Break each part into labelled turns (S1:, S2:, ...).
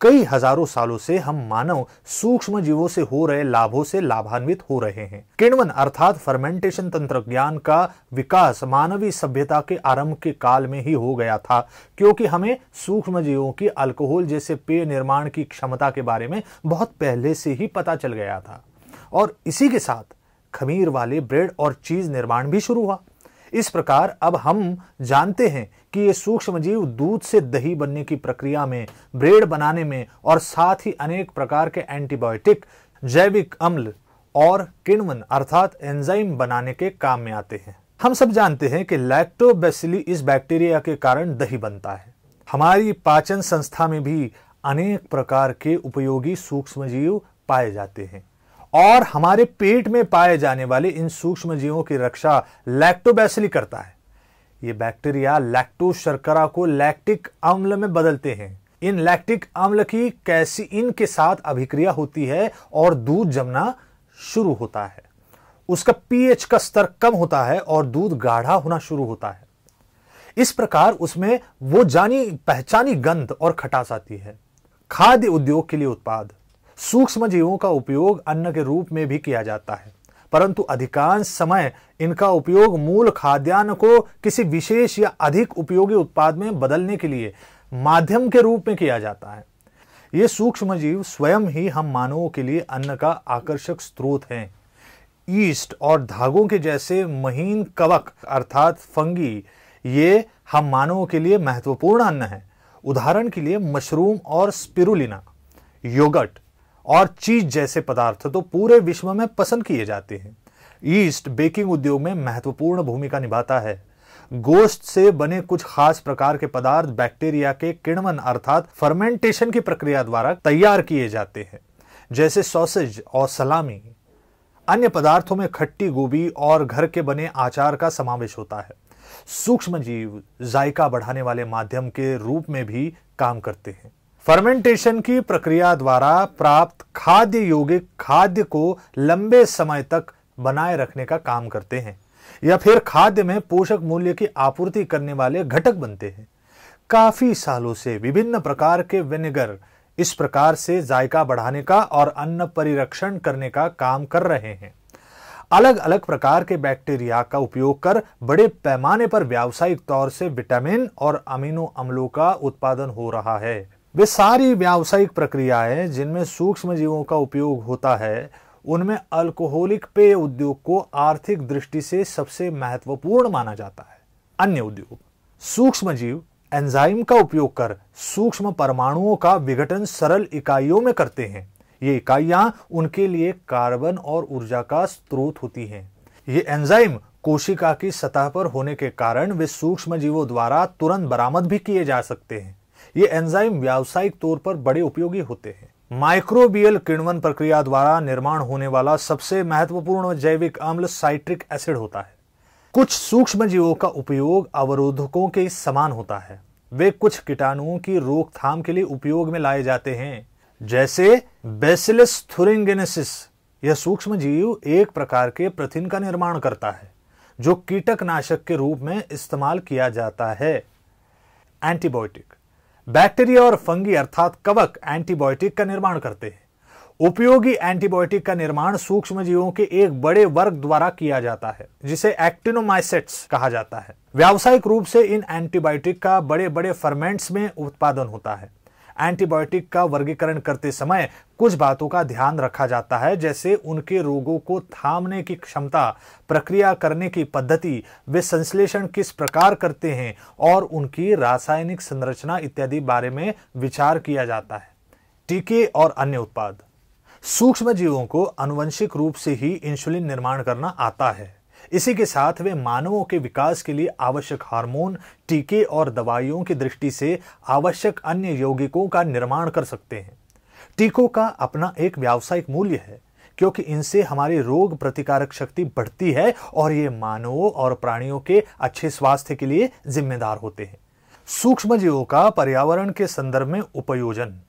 S1: कई हजारों सालों से हम मानव सूक्ष्म जीवों से हो रहे लाभों से लाभान्वित हो रहे हैं किण्वन अर्थात फर्मेंटेशन तंत्र ज्ञान का विकास मानवीय सभ्यता के आरंभ के काल में ही हो गया था क्योंकि हमें सूक्ष्म जीवों की अल्कोहल जैसे पेय निर्माण की क्षमता के बारे में बहुत पहले से ही पता चल गया था और इसी के साथ खमीर वाले ब्रेड और चीज निर्माण भी शुरू हुआ इस प्रकार अब हम जानते हैं कि ये सूक्ष्म जीव दूध से दही बनने की प्रक्रिया में ब्रेड बनाने में और साथ ही अनेक प्रकार के एंटीबायोटिक जैविक अम्ल और किण्वन अर्थात एंजाइम बनाने के काम में आते हैं हम सब जानते हैं कि लैक्टोबेसिली इस बैक्टीरिया के कारण दही बनता है हमारी पाचन संस्था में भी अनेक प्रकार के उपयोगी सूक्ष्म जीव पाए जाते हैं और हमारे पेट में पाए जाने वाले इन सूक्ष्म जीवों की रक्षा लैक्टोबैसिली करता है ये बैक्टीरिया लैक्टो शर्करा को लैक्टिक अम्ल में बदलते हैं इन लैक्टिक अम्ल की इन के साथ अभिक्रिया होती है और दूध जमना शुरू होता है उसका पीएच का स्तर कम होता है और दूध गाढ़ा होना शुरू होता है इस प्रकार उसमें वो जानी पहचानी गंध और खटास आती है खाद्य उद्योग के लिए उत्पाद सूक्ष्म जीवों का उपयोग अन्न के रूप में भी किया जाता है परंतु अधिकांश समय इनका उपयोग मूल खाद्यान्न को किसी विशेष या अधिक उपयोगी उत्पाद में बदलने के लिए माध्यम के रूप में किया जाता है ये सूक्ष्म जीव स्वयं ही हम मानवों के लिए अन्न का आकर्षक स्रोत हैं ईस्ट और धागों के जैसे महीन कवक अर्थात फंगी ये हम मानवों के लिए महत्वपूर्ण अन्न है उदाहरण के लिए मशरूम और स्पिरुलिना योगट और चीज जैसे पदार्थ तो पूरे विश्व में पसंद किए जाते हैं ईस्ट बेकिंग उद्योग में महत्वपूर्ण भूमिका निभाता है गोश्त से बने कुछ खास प्रकार के पदार्थ बैक्टीरिया के किण्वन अर्थात फर्मेंटेशन की प्रक्रिया द्वारा तैयार किए जाते हैं जैसे सॉसेज और सलामी अन्य पदार्थों में खट्टी गोभी और घर के बने आचार का समावेश होता है सूक्ष्म जीव जायका बढ़ाने वाले माध्यम के रूप में भी काम करते हैं फर्मेंटेशन की प्रक्रिया द्वारा प्राप्त खाद्य यौगिक खाद्य को लंबे समय तक बनाए रखने का काम करते हैं या फिर खाद्य में पोषक मूल्य की आपूर्ति करने वाले घटक बनते हैं काफी सालों से विभिन्न प्रकार के विनेगर इस प्रकार से जायका बढ़ाने का और अन्न परिरक्षण करने का काम कर रहे हैं अलग अलग प्रकार के बैक्टीरिया का उपयोग कर बड़े पैमाने पर व्यावसायिक तौर से विटामिन और अमीनो अम्लों का उत्पादन हो रहा है वे सारी व्यावसायिक प्रक्रियाएं जिनमें सूक्ष्म जीवों का उपयोग होता है उनमें अल्कोहलिक पेय उद्योग को आर्थिक दृष्टि से सबसे महत्वपूर्ण माना जाता है अन्य उद्योग सूक्ष्म जीव एंजाइम का उपयोग कर सूक्ष्म परमाणुओं का विघटन सरल इकाइयों में करते हैं ये इकाइयां उनके लिए कार्बन और ऊर्जा का स्रोत होती हैं ये एंजाइम कोशिका की सतह पर होने के कारण वे सूक्ष्म जीवों द्वारा तुरंत बरामद भी किए जा सकते हैं ये एंजाइम व्यावसायिक तौर पर बड़े उपयोगी होते हैं माइक्रोबियल किण्वन प्रक्रिया द्वारा निर्माण होने वाला सबसे महत्वपूर्ण जैविक अम्ल साइट्रिक एसिड होता है कुछ सूक्ष्म जीवों का उपयोग अवरोधकों के समान होता है वे कुछ कीटाणुओं की रोकथाम के लिए उपयोग में लाए जाते हैं जैसे बेसिलस थुरिंगेनेसिस यह सूक्ष्म जीव एक प्रकार के प्रथिन का निर्माण करता है जो कीटकनाशक के रूप में इस्तेमाल किया जाता है एंटीबायोटिक बैक्टीरिया और फंगी अर्थात कवक एंटीबायोटिक का निर्माण करते हैं उपयोगी एंटीबायोटिक का निर्माण सूक्ष्म जीवों के एक बड़े वर्ग द्वारा किया जाता है जिसे एक्टिनोमाइसेट्स कहा जाता है व्यावसायिक रूप से इन एंटीबायोटिक का बड़े बड़े फर्मेंट्स में उत्पादन होता है एंटीबायोटिक का वर्गीकरण करते समय कुछ बातों का ध्यान रखा जाता है जैसे उनके रोगों को थामने की क्षमता प्रक्रिया करने की पद्धति वे संश्लेषण किस प्रकार करते हैं और उनकी रासायनिक संरचना इत्यादि बारे में विचार किया जाता है टीके और अन्य उत्पाद सूक्ष्म जीवों को अनुवंशिक रूप से ही इंसुलिन निर्माण करना आता है इसी के साथ वे मानवों के विकास के लिए आवश्यक हार्मोन टीके और दवाइयों की दृष्टि से आवश्यक अन्य यौगिकों का निर्माण कर सकते हैं टीकों का अपना एक व्यावसायिक मूल्य है क्योंकि इनसे हमारी रोग प्रतिकारक शक्ति बढ़ती है और ये मानवों और प्राणियों के अच्छे स्वास्थ्य के लिए जिम्मेदार होते हैं सूक्ष्म जीवों का पर्यावरण के संदर्भ में उपयोजन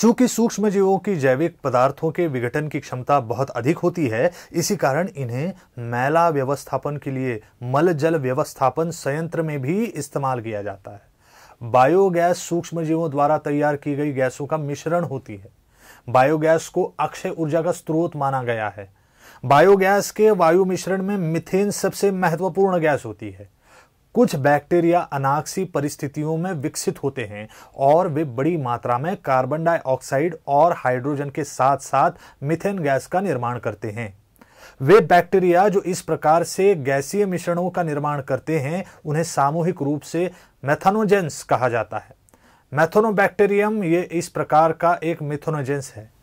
S1: चूंकि सूक्ष्म जीवों की जैविक पदार्थों के विघटन की क्षमता बहुत अधिक होती है इसी कारण इन्हें मैला व्यवस्थापन के लिए मल जल व्यवस्थापन संयंत्र में भी इस्तेमाल किया जाता है बायोगैस सूक्ष्म जीवों द्वारा तैयार की गई गैसों का मिश्रण होती है बायोगैस को अक्षय ऊर्जा का स्रोत माना गया है बायोगैस के वायु मिश्रण में मिथेन सबसे महत्वपूर्ण गैस होती है कुछ बैक्टीरिया अनाक्सी परिस्थितियों में विकसित होते हैं और वे बड़ी मात्रा में कार्बन डाइऑक्साइड और हाइड्रोजन के साथ साथ मिथेन गैस का निर्माण करते हैं वे बैक्टीरिया जो इस प्रकार से गैसीय मिश्रणों का निर्माण करते हैं उन्हें सामूहिक रूप से मैथनोजेंस कहा जाता है मैथोनोबैक्टेरियम ये इस प्रकार का एक मिथोनोजेंस है